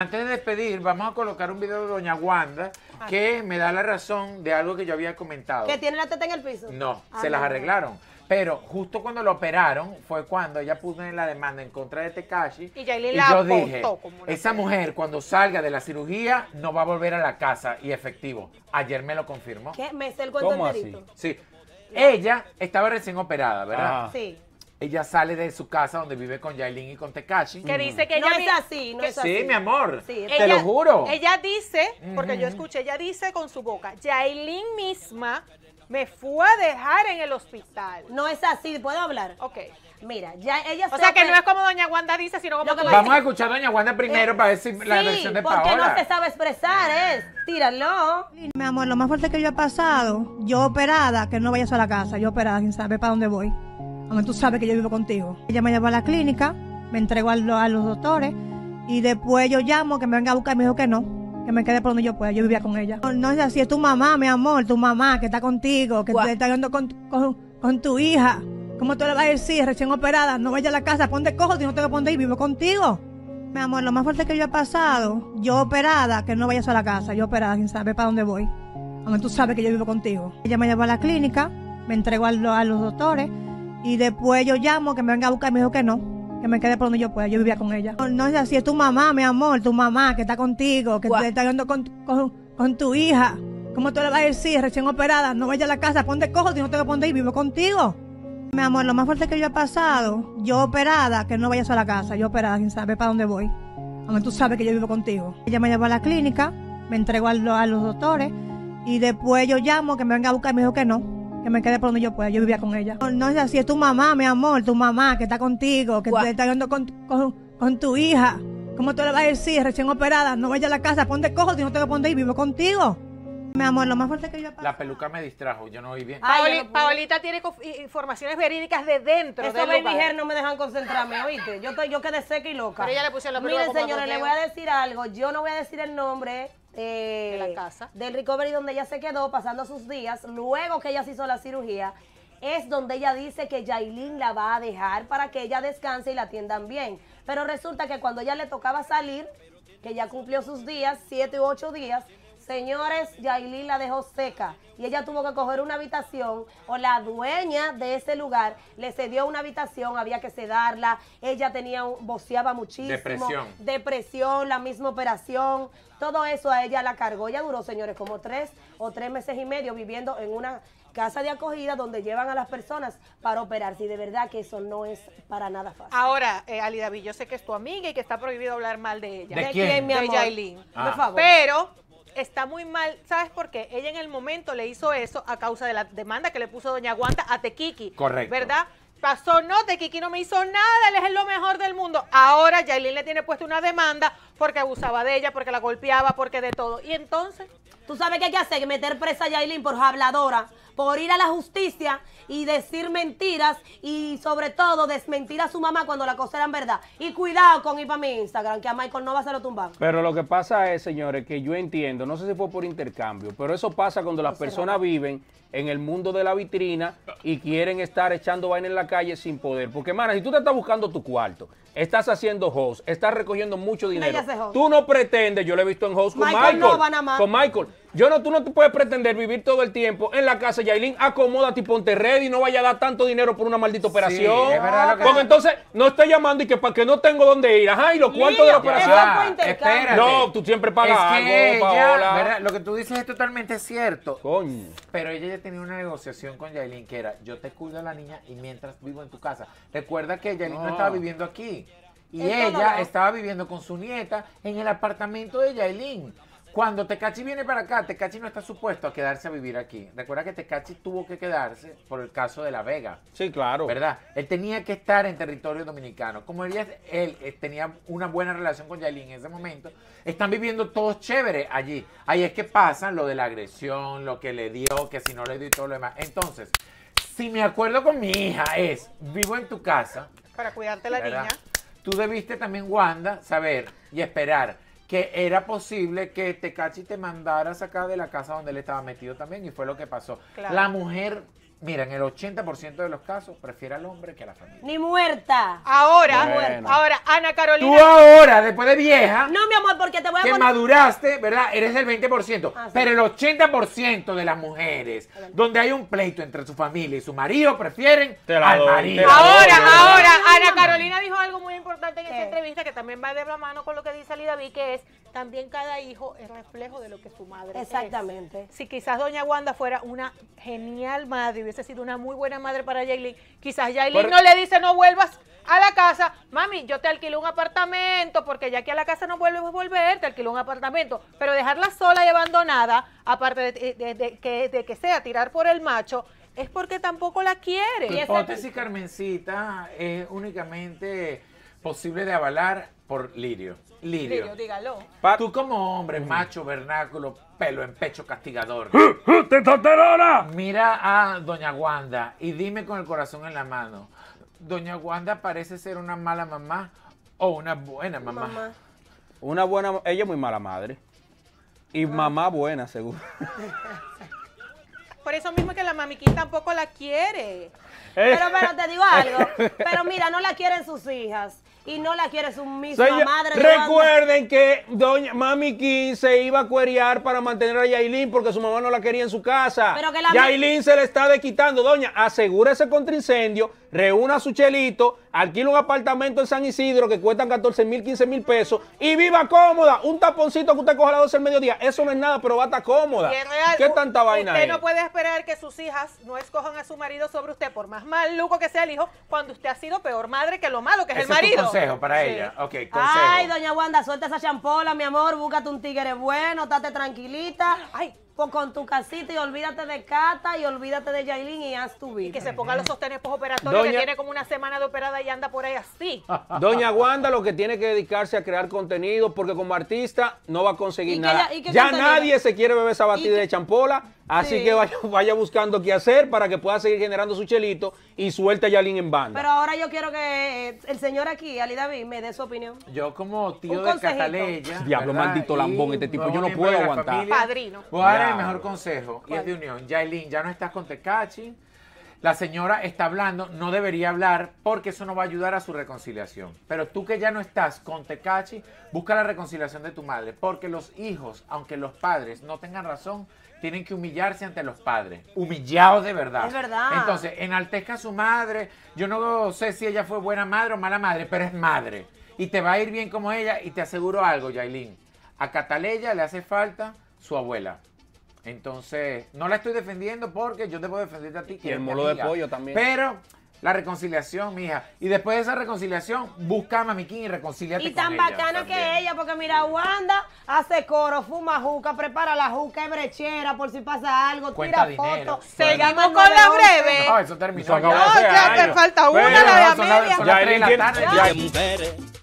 Antes de despedir, vamos a colocar un video de Doña Wanda que me da la razón de algo que yo había comentado. ¿Que tiene la teta en el piso? No, ah, se las arreglaron. Pero justo cuando lo operaron fue cuando ella puso en la demanda en contra de Tekashi. Y, la yo dije, esa mujer cuando salga de la cirugía no va a volver a la casa y efectivo. Ayer me lo confirmó. ¿Qué? Me el cuento Sí. Ella estaba recién operada, ¿verdad? Sí ella sale de su casa donde vive con Yailin y con Tekashi. Que dice que ella no es así, no es así. Sí, mi amor, te lo juro. Ella dice, porque yo escuché, ella dice con su boca, Yailin misma me fue a dejar en el hospital. No es así, ¿puedo hablar? Ok. Mira, ya ella O sea que no es como Doña Wanda dice, sino como... Vamos a escuchar a Doña Wanda primero eh, para ver si la versión de Paola. porque no se sabe expresar, es... Tíralo. Mi amor, lo más fuerte que yo he pasado, yo operada, que no vayas a la casa, yo operada, quién sabe para dónde voy aunque tú sabes que yo vivo contigo. Ella me llevó a la clínica, me entregó a, los doctores y después yo llamo que me venga a buscar y me dijo que no, que me quede por donde yo pueda. Yo vivía con ella. No, es así, es tu mamá, mi amor, tu mamá que está contigo, que está yendo con, tu hija. ¿Cómo tú le vas a decir, recién operada, no vaya a la casa, ponte cojo, si no te lo pones y vivo contigo? Mi amor, lo más fuerte que yo he pasado, yo operada, que no vayas a la casa, yo operada, sin saber para dónde voy. Aunque tú sabes que yo vivo contigo. Ella me llevó a la clínica, me entregó a los doctores y después yo llamo que me venga a buscar y me dijo que no, que me quede por donde yo pueda. Yo vivía con ella. No, es así, es tu mamá, mi amor, tu mamá que está contigo, que está viendo con, con, tu hija. ¿Cómo tú le vas a decir, recién operada, no vaya a la casa, ponte cojo, si no te tengo pones y vivo contigo? Mi amor, lo más fuerte que yo he pasado, yo operada, que no vayas a la casa, yo operada, quién sabe para dónde voy. Aunque tú sabes que yo vivo contigo. Ella me llevó a la clínica, me entregó a, a los doctores y después yo llamo que me venga a buscar y me dijo que no, que me quede por donde yo pueda. Yo vivía con ella. No, es así, es tu mamá, mi amor, tu mamá que está contigo, que está hablando con, con, tu hija. ¿Cómo tú le vas a decir, recién operada, no vaya a la casa, ponte cojo, si no te lo pones y vivo contigo? Mi amor, lo más fuerte que yo La peluca me distrajo, yo no oí bien. Paolita tiene informaciones verídicas de dentro. Eso me dijeron, no me dejan concentrarme, oíste. Yo, estoy, quedé seca y loca. Pero ella le puse la peluca Miren, señores, le voy a decir algo. Yo no voy a decir el nombre de la casa. del recovery donde ella se quedó pasando sus días, luego que ella se hizo la cirugía, es donde ella dice que Yailin la va a dejar para que ella descanse y la atiendan bien. Pero resulta que cuando ella le tocaba salir, que ya cumplió sus días, siete u ocho días, Señores, Yailin la dejó seca y ella tuvo que coger una habitación o la dueña de ese lugar le cedió una habitación, había que sedarla, ella tenía un, boceaba muchísimo. Depresión. Depresión, la misma operación, todo eso a ella la cargó. Ella duró, señores, como tres o tres meses y medio viviendo en una casa de acogida donde llevan a las personas para operarse. Y de verdad que eso no es para nada fácil. Ahora, Alida eh, Ali David, yo sé que es tu amiga y que está prohibido hablar mal de ella. ¿De, quién? mi amor? De Yailin. Ah. Por favor. Pero está muy mal, ¿sabes por qué? Ella en el momento le hizo eso a causa de la demanda que le puso Doña Guanta a tequiki Correcto. ¿Verdad? Pasó, no, Tequiqui no me hizo nada, él es lo mejor del mundo. Ahora Yailin le tiene puesto una demanda porque abusaba de ella, porque la golpeaba, porque de todo. Y entonces... ¿Tú sabes qué hay que hacer? Meter presa a Yailin por habladora por ir a la justicia y decir mentiras y sobre todo desmentir a su mamá cuando la cosa era en verdad. Y cuidado con ir para mi Instagram, que a Michael no va a ser lo tumbar. Pero lo que pasa es, señores, que yo entiendo, no sé si fue por intercambio, pero eso pasa cuando las personas viven en el mundo de la vitrina y quieren estar echando vaina en la calle sin poder. Porque, mana, si tú te estás buscando tu cuarto, estás haciendo host, estás recogiendo mucho dinero. Tú no pretendes, yo lo he visto en hosts con Michael. con Michael. Yo no, tú no te puedes pretender vivir todo el tiempo en la casa, Yailin, acomódate y ponte ready, no vaya a dar tanto dinero por una maldita operación. Sí, es verdad lo que entonces no estoy llamando y que para que no tengo dónde ir. Ajá, y los cuartos de la operación. Espera, No, tú siempre pagas es que lo que tú dices es totalmente cierto. Coño. Pero ella ya tenía una negociación con Yailin que era, yo te cuido a la niña y mientras vivo en tu casa. Recuerda que Yailin no, estaba viviendo aquí. Y ella estaba viviendo con su nieta en el apartamento de Yailin. Cuando Tecachi viene para acá, Tecachi no está supuesto a quedarse a vivir aquí. Recuerda que Tecachi tuvo que quedarse por el caso de La Vega. Sí, claro. ¿Verdad? Él tenía que estar en territorio dominicano. Como él, él eh, tenía una buena relación con Yailin en ese momento, están viviendo todos chévere allí. Ahí es que pasa lo de la agresión, lo que le dio, que si no le dio y todo lo demás. Entonces, si me acuerdo con mi hija es, vivo en tu casa. Para cuidarte la niña. Tú debiste también, Wanda, saber y esperar que era posible que Tecachi te mandara a sacar de la casa donde él estaba metido también y fue lo que pasó. La mujer Mira, en el 80% de los casos prefiere al hombre que a la familia. Ni muerta. Ahora, ahora, Ana Carolina. Tú ahora, después de vieja. No, mi amor, porque te voy a Que maduraste, ¿verdad? Eres el 20%. Ah, Pero el 80% de las mujeres, donde hay un pleito entre su familia y su marido, prefieren al marido. ahora, ahora, Ana Carolina dijo algo muy importante en esta entrevista que también va de la mano con lo que dice Ali David, que es también cada hijo es reflejo de lo que su madre es. Exactamente. Si quizás doña Wanda fuera una genial madre hubiese sido una muy buena madre para Jaylin. Quizás Jaylin no le dice no vuelvas a la casa, mami, yo te alquilo un apartamento, porque ya que a la casa no vuelves a volver, te alquilo un apartamento. Pero dejarla sola y abandonada, aparte de, que, de que sea tirar por el macho, es porque tampoco la quiere. La hipótesis, Carmencita, es únicamente posible de avalar por Lirio. Lirio. dígalo. Tú como hombre, mm. macho, vernáculo, pelo en pecho, castigador. ¡Ah, ah, ¡Te ¡Testosterona! Mira a Doña Wanda y dime con el corazón en la mano. Doña Wanda parece ser una mala mamá o una buena mamá. Una buena, ella es muy mala madre. Y ah. mamá buena, seguro. por eso mismo que la mamiquín tampoco la quiere. Eh. Pero, pero te digo algo, pero mira, no la quieren sus hijas y no la quiere su misma madre. Recuerden que doña Mami se iba a cuerear para mantener a Yailin porque su mamá no la quería en su casa. Pero se le está quitando. Doña, asegúrese contra incendio, reúna a su chelito alquila un apartamento en San Isidro que cuestan 14 mil, 15 mil pesos y viva cómoda. Un taponcito que usted coja a las 12 del mediodía, eso no es nada, pero va a estar cómoda. ¿Qué tanta vaina Usted no puede esperar que sus hijas no escojan a su marido sobre usted, por más mal maluco que sea el hijo, cuando usted ha sido peor madre que lo malo que es el marido. Es consejo para ella. Ok, consejo. Ay, doña Wanda, suelta esa champola, mi amor, búscate un tigre bueno, estate tranquilita. Ay, con tu casita y olvídate de Cata y olvídate de Yailin y haz tu vida. Y que se ponga los sostenes por que tiene como una semana de operada y anda por ahí así. Doña Wanda lo que tiene que dedicarse a crear contenido, porque como artista no va a conseguir nada. ya, nadie se quiere beber esa batida de champola Así que vaya, buscando qué hacer para que pueda seguir generando su chelito y suelta a Yalin en banda. Pero ahora yo quiero que eh, el señor aquí, Ali David, me dé su opinión. Yo como tío de Cataleya. Diablo, maldito lambón este tipo. Yo no puedo aguantar. Padrino. Voy el mejor consejo y es de unión. ya no estás con Tecachi la señora está hablando, no debería hablar porque eso no va a ayudar a su reconciliación. Pero tú que ya no estás con Tecachi, busca la reconciliación de tu madre, porque los hijos, aunque los padres no tengan razón, tienen que humillarse ante los padres, humillados de verdad. Es verdad. Entonces, enaltezca a su madre, yo no sé si ella fue buena madre o mala madre, pero es madre. Y te va a ir bien como ella y te aseguro algo, Yailin. A Cataleya le hace falta su abuela. Entonces, no la estoy defendiendo porque yo te puedo defender a ti. Y el molo de pollo también. Pero la reconciliación, mija. Y después de esa reconciliación, busca a Mamiquín y reconciliate con ella. Y tan bacana que ella, porque mira, Wanda hace coro, fuma juca, prepara la juca, es brechera por si pasa algo, Cuenta tira fotos. Seguimos con la breve. No, eso terminó. No, ya te falta una, la de la,